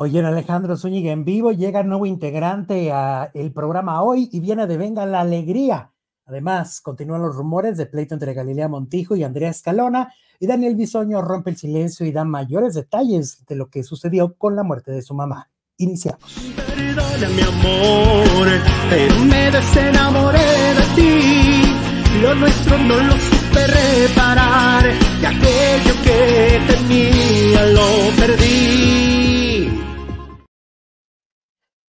Oye, Alejandro Zúñiga en vivo, llega nuevo integrante el programa hoy y viene de Venga la Alegría. Además, continúan los rumores de pleito entre Galilea Montijo y Andrea Escalona y Daniel Bisoño rompe el silencio y da mayores detalles de lo que sucedió con la muerte de su mamá. Iniciamos.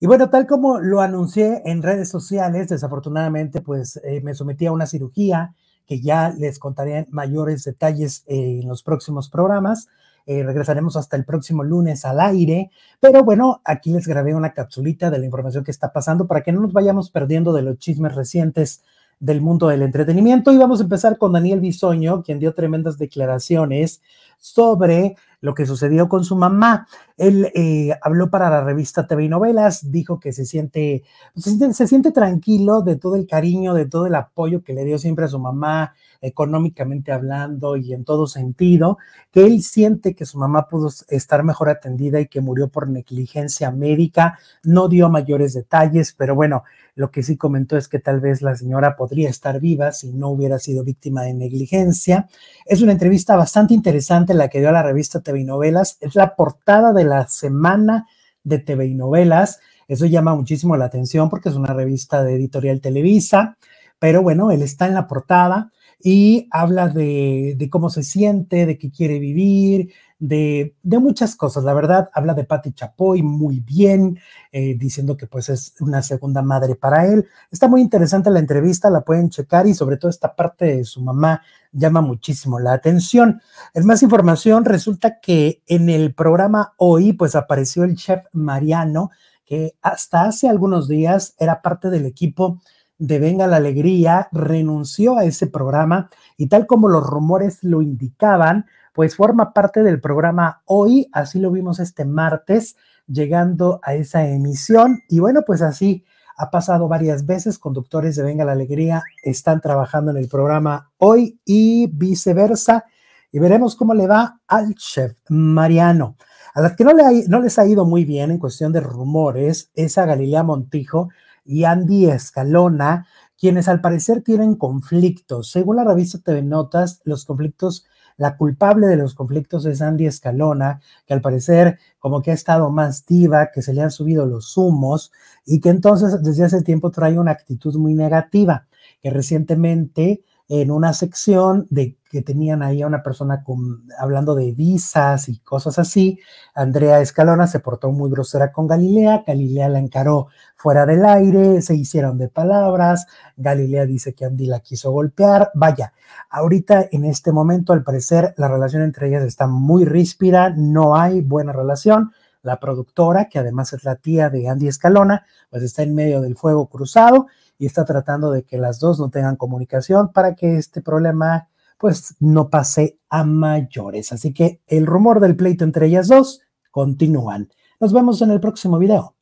bueno, tal como lo anuncié en redes sociales, desafortunadamente, pues eh, me sometí a una cirugía que ya les contaré mayores detalles eh, en los próximos programas. Eh, regresaremos hasta el próximo lunes al aire, pero bueno, aquí les grabé una capsulita de la información que está pasando para que no nos vayamos perdiendo de los chismes recientes del mundo del entretenimiento. Y vamos a empezar con Daniel Bisoño, quien dio tremendas declaraciones sobre lo que sucedió con su mamá. Él eh, habló para la revista TV Novelas, dijo que pues, se siente, se siente, tranquilo de todo el cariño, de todo el apoyo que le dio siempre a su mamá, económicamente hablando y en todo sentido, que él siente que su mamá pudo estar mejor atendida y que murió por negligencia médica. No dio mayores detalles, pero bueno, lo que sí comentó es que tal vez la señora podría estar viva si no hubiera sido víctima de negligencia. Es una entrevista bastante interesante la que dio a la revista TV Novelas. Es la portada de la semana de TV y Novelas. Eso llama muchísimo la atención porque es una revista de editorial Televisa, pero bueno, él está en la portada y habla de, cómo se siente, de qué quiere vivir, de, muchas cosas. La verdad, habla de Patti Chapoy muy bien, eh, diciendo que pues es una segunda madre para él. Está muy interesante la entrevista, la pueden checar y sobre todo esta parte de su mamá llama muchísimo la atención. En más información, resulta que en el programa hoy pues apareció el chef Mariano, que hasta hace algunos días era parte del equipo de Venga la Alegría renunció a ese programa y tal como los rumores lo indicaban, pues forma parte del programa hoy, así lo vimos este martes, llegando a esa emisión y bueno, pues así ha pasado varias veces, conductores de Venga la Alegría están trabajando en el programa hoy y viceversa. Y veremos cómo le va al chef Mariano. A las que no, le no les ha ido muy bien en cuestión de rumores es a Galilea Montijo, y Andy Escalona, quienes al parecer tienen conflictos. Según la revista TV Notas, los conflictos, la culpable de los conflictos es Andy Escalona, que al parecer como que ha estado más diva, que se le han subido los humos y que entonces desde hace tiempo trae una actitud muy negativa, que recientemente en una sección de que tenían ahí a una persona con, hablando de visas y cosas así. Andrea Escalona se portó muy grosera con Galilea, Galilea la encaró fuera del aire, se hicieron de palabras, Galilea dice que Andy la quiso golpear, vaya, ahorita en este momento al parecer la relación entre ellas está muy ríspida, no hay buena relación, la productora, que además es la tía de Andy Escalona, pues está en medio del fuego cruzado y está tratando de que las dos no tengan comunicación para que este problema pues no pase a mayores. Así que el rumor del pleito entre ellas dos continúan. Nos vemos en el próximo video.